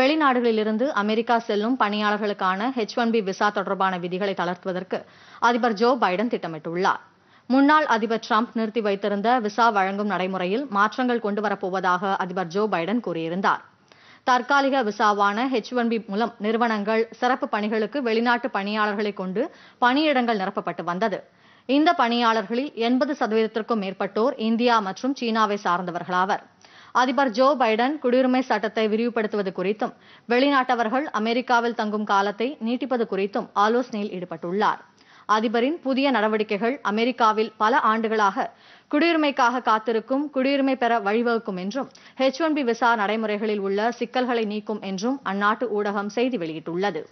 வெளிநாடுகளிலிருந்து அமெரிக்கா செல்லும் பணியாளர்களுக்கான ஹெச் ஒன் பி விசா தொடர்பான விதிகளை தளர்த்துவதற்கு அதிபர் ஜோ பைடன் திட்டமிட்டுள்ளார் முன்னாள் அதிபர் டிரம்ப் நிறுத்தி வைத்திருந்த விசா வழங்கும் நடைமுறையில் மாற்றங்கள் கொண்டுவரப்போவதாக அதிபர் ஜோ பைடன் கூறியிருந்தார் தற்காலிக விசாவான ஹெச் ஒன் பி மூலம் நிறுவனங்கள் சிறப்பு பணிகளுக்கு வெளிநாட்டு பணியாளர்களை கொண்டு பணியிடங்கள் நிரப்பப்பட்டு வந்தது இந்த பணியாளர்களில் எண்பது சதவீதத்திற்கும் மேற்பட்டோர் இந்தியா மற்றும் சீனாவை சார்ந்தவர்களாவர் அதிபர் ஜோ பைடன் குடியுரிமை சட்டத்தை விரிவுபடுத்துவது குறித்தும் வெளிநாட்டவர்கள் அமெரிக்காவில் தங்கும் காலத்தை நீட்டிப்பது குறித்தும் ஆலோசனையில் ஈடுபட்டுள்ளார் அதிபரின் புதிய நடவடிக்கைகள் அமெரிக்காவில் பல ஆண்டுகளாக குடியுரிமைக்காக காத்திருக்கும் குடியுரிமை பெற வழிவகுக்கும் என்றும் ஹெச் ஒன் பி விசா நடைமுறைகளில் உள்ள சிக்கல்களை நீக்கும் என்றும் அந்நாட்டு ஊடகம் செய்தி வெளியிட்டுள்ளது